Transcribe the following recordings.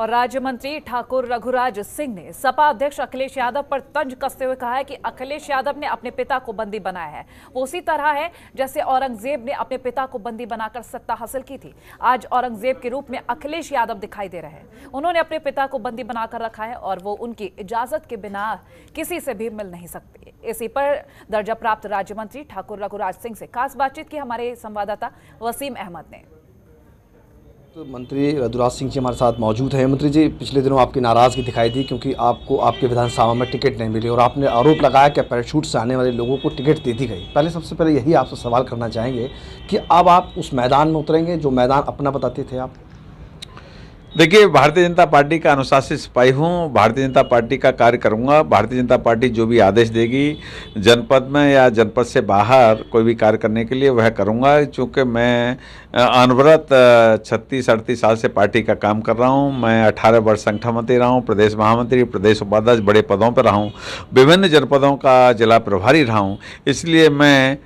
और राज्य मंत्री ठाकुर रघुराज सिंह ने सपा अध्यक्ष अखिलेश यादव पर तंज कसते हुए कहा है कि अखिलेश यादव ने अपने पिता को बंदी बनाया है वो उसी तरह है जैसे औरंगजेब ने अपने पिता को बंदी बनाकर सत्ता हासिल की थी आज औरंगजेब के रूप में अखिलेश यादव दिखाई दे रहे हैं उन्होंने अपने पिता को बंदी बनाकर रखा है और वो उनकी इजाजत के बिना किसी से भी मिल नहीं सकते इसी पर दर्जा प्राप्त राज्य मंत्री ठाकुर रघुराज सिंह से खास बातचीत की हमारे संवाददाता वसीम अहमद ने वक्त मंत्री रघुराज सिंह जी हमारे साथ मौजूद हैं मंत्री जी पिछले दिनों आपकी नाराज़गी दिखाई दी क्योंकि आपको आपके विधानसभा में टिकट नहीं मिली और आपने आरोप लगाया कि पैराशूट से आने वाले लोगों को टिकट दे दी गई पहले सबसे पहले यही आपसे सवाल करना चाहेंगे कि अब आप उस मैदान में उतरेंगे जो मैदान अपना बताते थे आप देखिए भारतीय जनता पार्टी का अनुशासित सिपाही हूँ भारतीय जनता पार्टी का कार्य करूँगा भारतीय जनता पार्टी जो भी आदेश देगी जनपद में या जनपद से बाहर कोई भी कार्य करने के लिए वह करूँगा चूँकि मैं अनवरत छत्तीस अड़तीस साल से पार्टी का काम कर रहा हूँ मैं अठारह वर्ष संगठन मंत्री रहा हूँ प्रदेश महामंत्री प्रदेश उपाध्यक्ष बड़े पदों पर रहा हूँ विभिन्न जनपदों का जिला प्रभारी रहा हूँ इसलिए मैं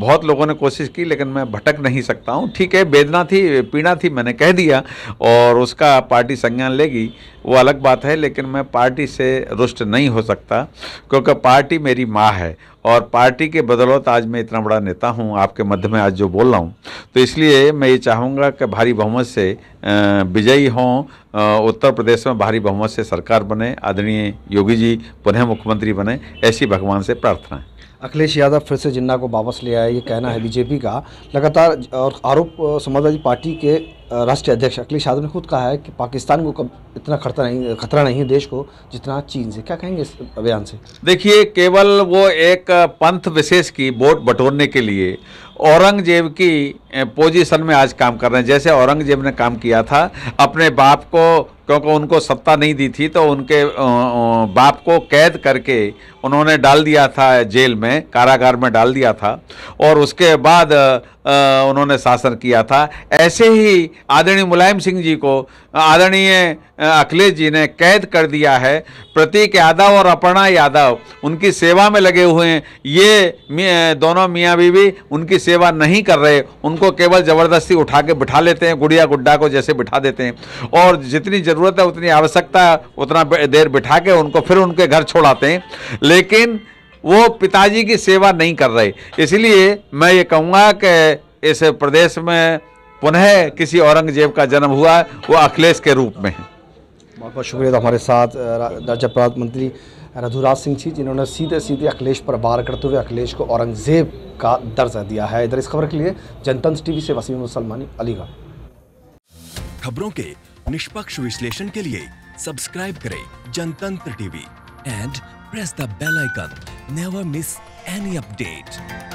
बहुत लोगों ने कोशिश की लेकिन मैं भटक नहीं सकता हूँ ठीक है वेदना थी पीड़ा थी मैंने कह दिया और उसका उसका पार्टी संज्ञान लेगी वो अलग बात है लेकिन मैं पार्टी से रुष्ट नहीं हो सकता क्योंकि पार्टी मेरी माँ है और पार्टी के बदौलत आज मैं इतना बड़ा नेता हूँ आपके मध्य में आज जो बोल रहा हूँ तो इसलिए मैं ये चाहूँगा कि भारी बहुमत से विजयी हों उत्तर प्रदेश में भारी बहुमत से सरकार बने आदरणीय योगी जी पुनः मुख्यमंत्री बने ऐसी भगवान से प्रार्थना है अखिलेश यादव फिर से जिन्ना को वापस ले आए ये कहना है बीजेपी का लगातार और आरोप समाजवादी पार्टी के राष्ट्रीय अध्यक्ष अखिलेश यादव ने खुद कहा है कि पाकिस्तान को कब इतना खतरा नहीं खतरा नहीं है देश को जितना चीन से क्या कहेंगे इस अभियान से देखिए केवल वो एक पंथ विशेष की वोट बटोरने के लिए औरंगजेब की पोजीशन में आज काम कर रहे हैं जैसे औरंगजेब ने काम किया था अपने बाप को क्योंकि उनको सत्ता नहीं दी थी तो उनके बाप को कैद करके उन्होंने डाल दिया था जेल में कारागार में डाल दिया था और उसके बाद उन्होंने शासन किया था ऐसे ही आदरणीय मुलायम सिंह जी को आदरणीय अखिलेश जी ने कैद कर दिया है प्रतीक यादव और अपर्णा यादव उनकी सेवा में लगे हुए हैं ये दोनों मियाँ बीवी उनकी सेवा नहीं कर रहे उनको केवल ज़बरदस्ती उठा के बिठा लेते हैं गुड़िया गुड्डा को जैसे बिठा देते हैं और जितनी ज़रूरत है उतनी आवश्यकता उतना देर बिठा के उनको फिर उनके घर छोड़ाते हैं लेकिन वो पिताजी की सेवा नहीं कर रहे इसलिए मैं ये कहूँगा कि इस प्रदेश में पुनः किसी औरंगजेब का जन्म हुआ वो अखिलेश के रूप में है बहुत बहुत शुक्रिया तो हमारे साथ राज्य अपराध मंत्री रघुराज सिंह जी जिन्होंने सीधे सीधे अखिलेश पर वार करते हुए अखिलेश को औरंगजेब का दर्जा दिया है इधर इस खबर के लिए जनतंत्र टीवी से वसीम मुसलमानी अलीगढ़ खबरों के निष्पक्ष विश्लेषण के लिए सब्सक्राइब करें Jantantra TV and press the bell icon never miss any update